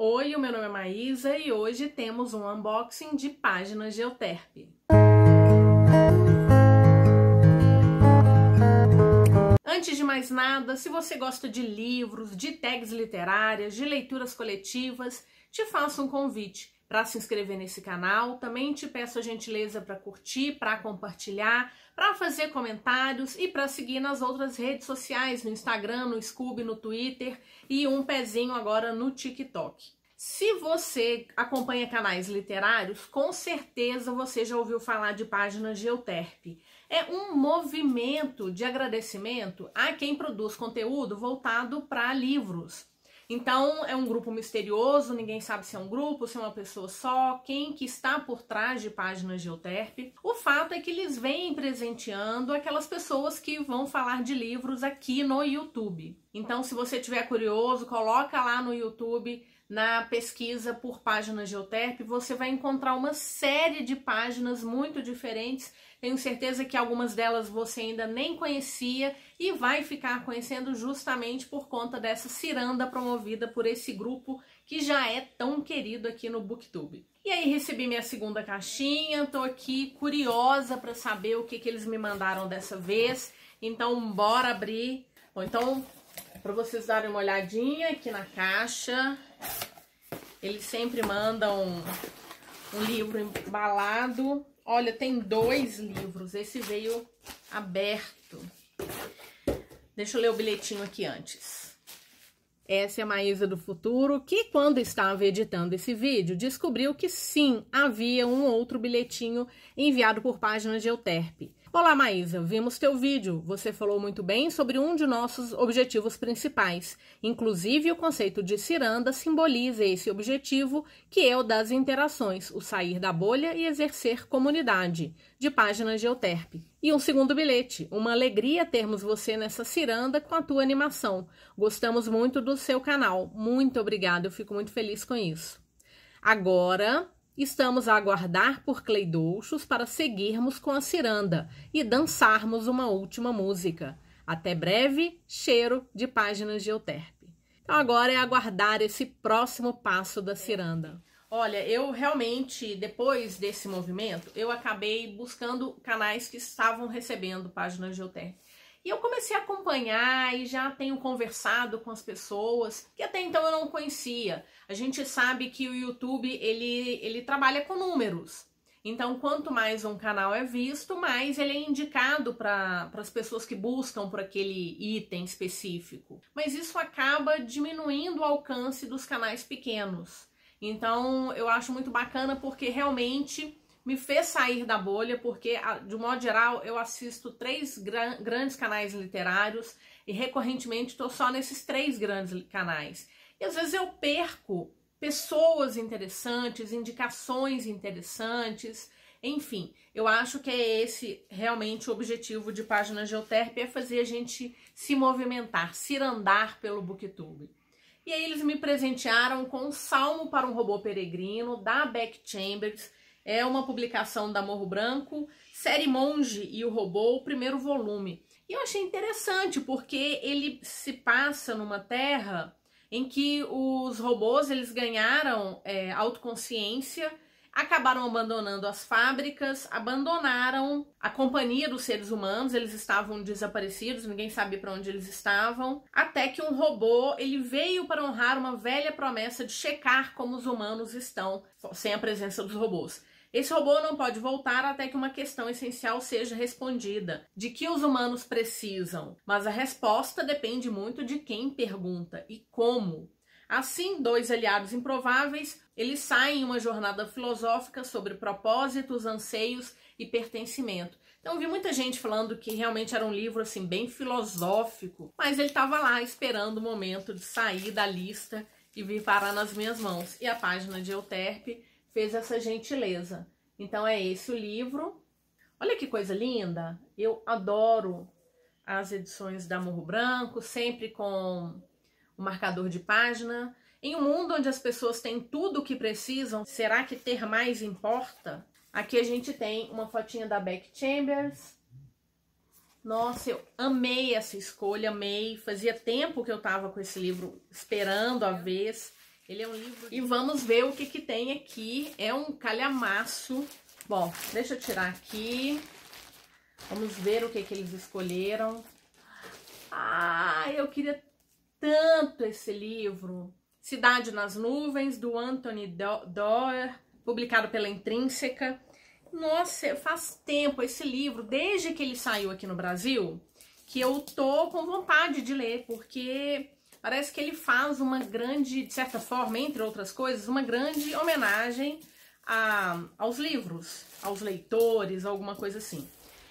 Oi, meu nome é Maísa e hoje temos um unboxing de páginas Geoterp. Antes de mais nada, se você gosta de livros, de tags literárias, de leituras coletivas, te faço um convite para se inscrever nesse canal. Também te peço a gentileza para curtir, para compartilhar, para fazer comentários e para seguir nas outras redes sociais, no Instagram, no Scoob, no Twitter e um pezinho agora no TikTok. Se você acompanha canais literários, com certeza você já ouviu falar de páginas Geoterp. É um movimento de agradecimento a quem produz conteúdo voltado para livros. Então é um grupo misterioso, ninguém sabe se é um grupo, se é uma pessoa só, quem que está por trás de páginas de Euterpe. O fato é que eles vêm presenteando aquelas pessoas que vão falar de livros aqui no YouTube. Então, se você tiver curioso, coloca lá no YouTube, na pesquisa por páginas Geoterp, você vai encontrar uma série de páginas muito diferentes. Tenho certeza que algumas delas você ainda nem conhecia e vai ficar conhecendo justamente por conta dessa ciranda promovida por esse grupo que já é tão querido aqui no Booktube. E aí recebi minha segunda caixinha, tô aqui curiosa para saber o que, que eles me mandaram dessa vez. Então, bora abrir. então para vocês darem uma olhadinha aqui na caixa. Eles sempre mandam um livro embalado. Olha, tem dois livros. Esse veio aberto. Deixa eu ler o bilhetinho aqui antes. Essa é a Maísa do Futuro, que quando estava editando esse vídeo, descobriu que sim, havia um outro bilhetinho enviado por páginas de Euterpe. Olá, Maísa. Vimos teu vídeo. Você falou muito bem sobre um de nossos objetivos principais. Inclusive, o conceito de ciranda simboliza esse objetivo, que é o das interações, o sair da bolha e exercer comunidade, de página Geoterp. E um segundo bilhete. Uma alegria termos você nessa ciranda com a tua animação. Gostamos muito do seu canal. Muito obrigada. Eu fico muito feliz com isso. Agora, Estamos a aguardar por Cleidouxos para seguirmos com a ciranda e dançarmos uma última música. Até breve, cheiro de páginas de Euterpe. Então agora é aguardar esse próximo passo da ciranda. Olha, eu realmente, depois desse movimento, eu acabei buscando canais que estavam recebendo páginas de Euterpe. E eu comecei a acompanhar e já tenho conversado com as pessoas que até então eu não conhecia. A gente sabe que o YouTube ele, ele trabalha com números. Então, quanto mais um canal é visto, mais ele é indicado para as pessoas que buscam por aquele item específico. Mas isso acaba diminuindo o alcance dos canais pequenos. Então, eu acho muito bacana porque realmente me fez sair da bolha, porque, de um modo geral, eu assisto três gran grandes canais literários e recorrentemente estou só nesses três grandes canais. E às vezes eu perco pessoas interessantes, indicações interessantes, enfim, eu acho que é esse realmente o objetivo de Página Geoterpe, é fazer a gente se movimentar, se andar pelo Booktube. E aí eles me presentearam com um Salmo para um Robô Peregrino, da Beck Chambers, é uma publicação da Morro Branco, série Monge e o Robô, o primeiro volume. E eu achei interessante porque ele se passa numa terra em que os robôs eles ganharam é, autoconsciência, acabaram abandonando as fábricas, abandonaram a companhia dos seres humanos, eles estavam desaparecidos, ninguém sabe para onde eles estavam, até que um robô ele veio para honrar uma velha promessa de checar como os humanos estão sem a presença dos robôs. Esse robô não pode voltar até que uma questão essencial seja respondida: de que os humanos precisam? Mas a resposta depende muito de quem pergunta e como. Assim, dois aliados improváveis, eles saem em uma jornada filosófica sobre propósitos, anseios e pertencimento. Então vi muita gente falando que realmente era um livro assim bem filosófico, mas ele estava lá esperando o momento de sair da lista e vir parar nas minhas mãos. E a página de Euterpe fez essa gentileza. Então é esse o livro. Olha que coisa linda! Eu adoro as edições da Morro Branco, sempre com o marcador de página. Em um mundo onde as pessoas têm tudo o que precisam, será que ter mais importa? Aqui a gente tem uma fotinha da Beck Chambers. Nossa, eu amei essa escolha, amei. Fazia tempo que eu tava com esse livro esperando a vez. Ele é um livro... De... E vamos ver o que que tem aqui. É um calhamaço. Bom, deixa eu tirar aqui. Vamos ver o que que eles escolheram. Ah, eu queria tanto esse livro. Cidade nas Nuvens, do Anthony Doerr, publicado pela Intrínseca. Nossa, faz tempo esse livro, desde que ele saiu aqui no Brasil, que eu tô com vontade de ler, porque Parece que ele faz uma grande, de certa forma, entre outras coisas, uma grande homenagem a, aos livros, aos leitores, alguma coisa assim.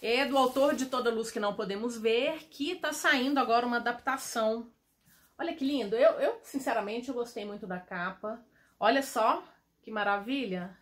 É do autor de Toda Luz Que Não Podemos Ver, que está saindo agora uma adaptação. Olha que lindo! Eu, eu, sinceramente, eu gostei muito da capa. Olha só que maravilha!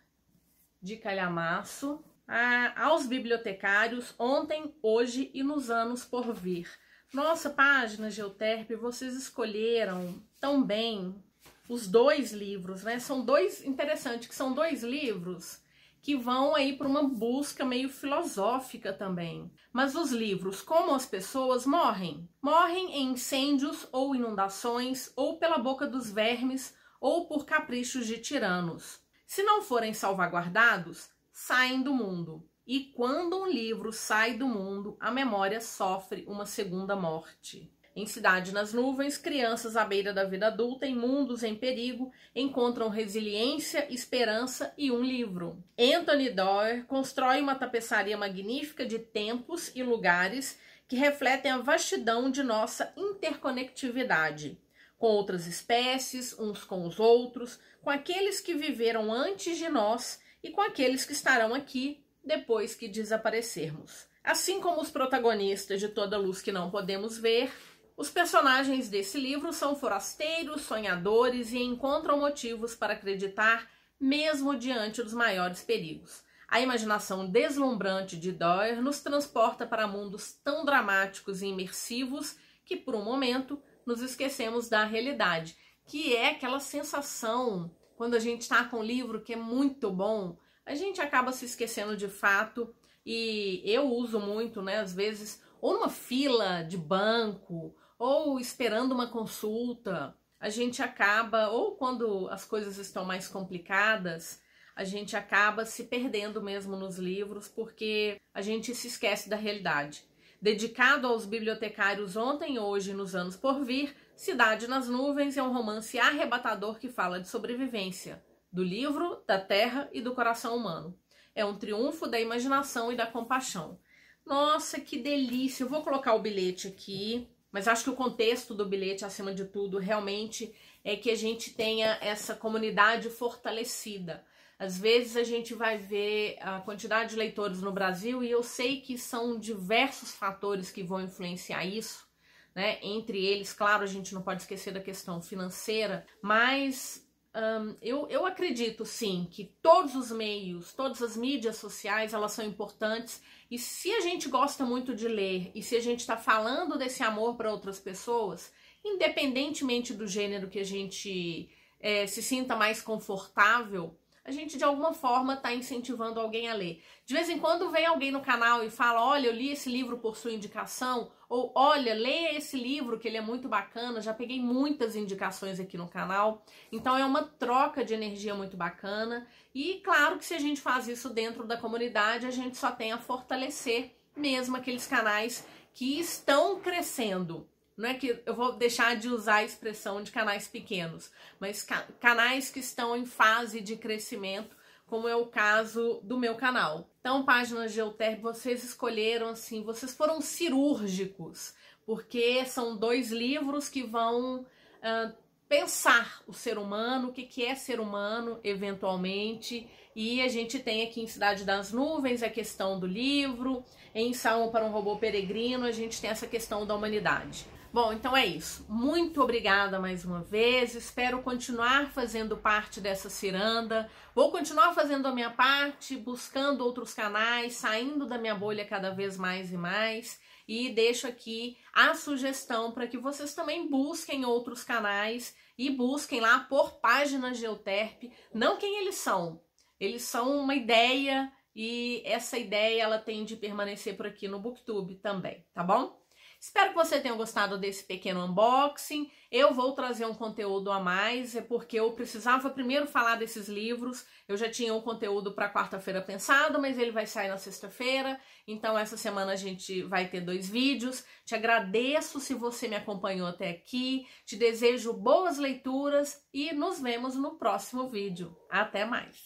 De calhamaço. Ah, aos bibliotecários, ontem, hoje e nos anos por vir. Nossa página Geoterp, vocês escolheram tão bem os dois livros, né? São dois interessante que são dois livros que vão aí para uma busca meio filosófica também. Mas os livros, como as pessoas morrem, morrem em incêndios ou inundações, ou pela boca dos vermes, ou por caprichos de tiranos. Se não forem salvaguardados, saem do mundo. E quando um livro sai do mundo, a memória sofre uma segunda morte. Em Cidade nas Nuvens, crianças à beira da vida adulta, em mundos em perigo, encontram resiliência, esperança e um livro. Anthony Doerr constrói uma tapeçaria magnífica de tempos e lugares que refletem a vastidão de nossa interconectividade com outras espécies, uns com os outros, com aqueles que viveram antes de nós e com aqueles que estarão aqui depois que desaparecermos. Assim como os protagonistas de Toda Luz que Não Podemos Ver, os personagens desse livro são forasteiros, sonhadores e encontram motivos para acreditar mesmo diante dos maiores perigos. A imaginação deslumbrante de Doyer nos transporta para mundos tão dramáticos e imersivos que, por um momento, nos esquecemos da realidade, que é aquela sensação quando a gente está com um livro que é muito bom, a gente acaba se esquecendo de fato e eu uso muito, né, às vezes, ou numa fila de banco, ou esperando uma consulta, a gente acaba, ou quando as coisas estão mais complicadas, a gente acaba se perdendo mesmo nos livros porque a gente se esquece da realidade. Dedicado aos bibliotecários ontem, hoje nos anos por vir, Cidade nas Nuvens é um romance arrebatador que fala de sobrevivência do livro, da terra e do coração humano. É um triunfo da imaginação e da compaixão. Nossa, que delícia! Eu vou colocar o bilhete aqui, mas acho que o contexto do bilhete, acima de tudo, realmente é que a gente tenha essa comunidade fortalecida. Às vezes a gente vai ver a quantidade de leitores no Brasil e eu sei que são diversos fatores que vão influenciar isso, né? Entre eles, claro, a gente não pode esquecer da questão financeira, mas um, eu, eu acredito sim que todos os meios, todas as mídias sociais, elas são importantes. E se a gente gosta muito de ler e se a gente está falando desse amor para outras pessoas, independentemente do gênero que a gente é, se sinta mais confortável, a gente de alguma forma está incentivando alguém a ler. De vez em quando vem alguém no canal e fala: Olha, eu li esse livro por sua indicação, ou Olha, leia esse livro que ele é muito bacana. Já peguei muitas indicações aqui no canal, então é uma troca de energia muito bacana. E claro que se a gente faz isso dentro da comunidade, a gente só tem a fortalecer mesmo aqueles canais que estão crescendo. Não é que eu vou deixar de usar a expressão de canais pequenos, mas canais que estão em fase de crescimento, como é o caso do meu canal. Então, páginas de Euterpe, vocês escolheram assim, vocês foram cirúrgicos, porque são dois livros que vão uh, pensar o ser humano, o que, que é ser humano, eventualmente. E a gente tem aqui em Cidade das Nuvens a questão do livro, em Salmo para um Robô Peregrino, a gente tem essa questão da humanidade. Bom, então é isso. Muito obrigada mais uma vez. Espero continuar fazendo parte dessa ciranda. Vou continuar fazendo a minha parte, buscando outros canais, saindo da minha bolha cada vez mais e mais. E deixo aqui a sugestão para que vocês também busquem outros canais e busquem lá por páginas Geoterp, não quem eles são. Eles são uma ideia e essa ideia ela tem de permanecer por aqui no Booktube também, tá bom? Espero que você tenha gostado desse pequeno unboxing. Eu vou trazer um conteúdo a mais, é porque eu precisava primeiro falar desses livros. Eu já tinha um conteúdo para quarta-feira pensado, mas ele vai sair na sexta-feira. Então essa semana a gente vai ter dois vídeos. Te agradeço se você me acompanhou até aqui. Te desejo boas leituras e nos vemos no próximo vídeo. Até mais.